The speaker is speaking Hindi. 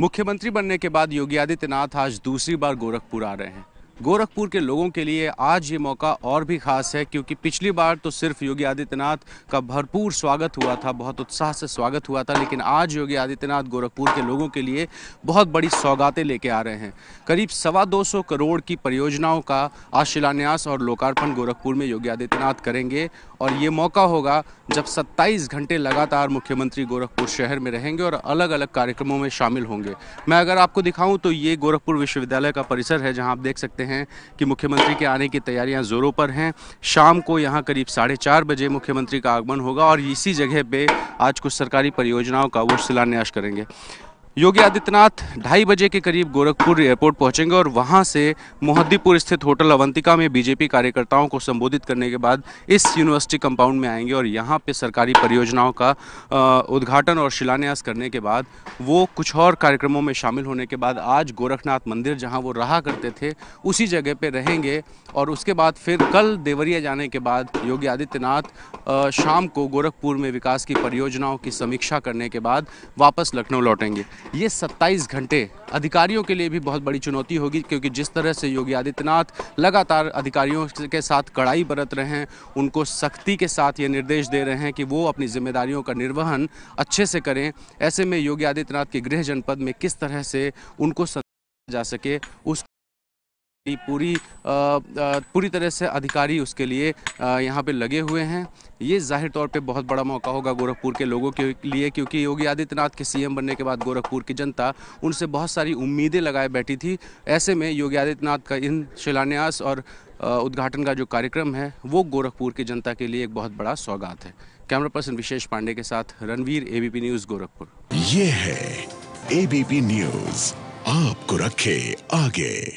मुख्यमंत्री बनने के बाद योगी आदित्यनाथ आज दूसरी बार गोरखपुर आ रहे हैं गोरखपुर के लोगों के लिए आज ये मौका और भी खास है क्योंकि पिछली बार तो सिर्फ योगी आदित्यनाथ का भरपूर स्वागत हुआ था बहुत उत्साह से स्वागत हुआ था लेकिन आज योगी आदित्यनाथ गोरखपुर के लोगों के लिए बहुत बड़ी सौगातें लेके आ रहे हैं करीब सवा दो सौ करोड़ की परियोजनाओं का आज शिलान्यास और लोकार्पण गोरखपुर में योगी आदित्यनाथ करेंगे और ये मौका होगा जब सत्ताईस घंटे लगातार मुख्यमंत्री गोरखपुर शहर में रहेंगे और अलग अलग कार्यक्रमों में शामिल होंगे मैं अगर आपको दिखाऊँ तो ये गोरखपुर विश्वविद्यालय का परिसर है जहाँ आप देख सकते हैं हैं कि मुख्यमंत्री के आने की तैयारियां ज़ोरों पर हैं शाम को यहां करीब साढ़े चार बजे मुख्यमंत्री का आगमन होगा और इसी जगह पे आज कुछ सरकारी परियोजनाओं का वो शिलान्यास करेंगे योगी आदित्यनाथ ढाई बजे के करीब गोरखपुर एयरपोर्ट पहुंचेंगे और वहां से मोहद्दीपुर स्थित होटल अवंतिका में बीजेपी कार्यकर्ताओं को संबोधित करने के बाद इस यूनिवर्सिटी कंपाउंड में आएंगे और यहां पे सरकारी परियोजनाओं का उद्घाटन और शिलान्यास करने के बाद वो कुछ और कार्यक्रमों में शामिल होने के बाद आज गोरखनाथ मंदिर जहाँ वो रहा करते थे उसी जगह पर रहेंगे और उसके बाद फिर कल देवरिया जाने के बाद योगी आदित्यनाथ शाम को गोरखपुर में विकास की परियोजनाओं की समीक्षा करने के बाद वापस लखनऊ लौटेंगे ये 27 घंटे अधिकारियों के लिए भी बहुत बड़ी चुनौती होगी क्योंकि जिस तरह से योगी आदित्यनाथ लगातार अधिकारियों के साथ कड़ाई बरत रहे हैं उनको सख्ती के साथ ये निर्देश दे रहे हैं कि वो अपनी जिम्मेदारियों का निर्वहन अच्छे से करें ऐसे में योगी आदित्यनाथ के गृह जनपद में किस तरह से उनको जा सके उस पूरी पूरी तरह से अधिकारी उसके लिए यहाँ पे लगे हुए हैं ये जाहिर तौर पे बहुत बड़ा मौका होगा गोरखपुर के लोगों के लिए क्योंकि योगी आदित्यनाथ के सीएम बनने के बाद गोरखपुर की जनता उनसे बहुत सारी उम्मीदें लगाए बैठी थी ऐसे में योगी आदित्यनाथ का इन शिलान्यास और उद्घाटन का जो कार्यक्रम है वो गोरखपुर की जनता के लिए एक बहुत बड़ा सौगात है कैमरा पर्सन विशेष पांडे के साथ रणवीर एबीपी न्यूज गोरखपुर ये है एबीपी न्यूज आपको रखे आगे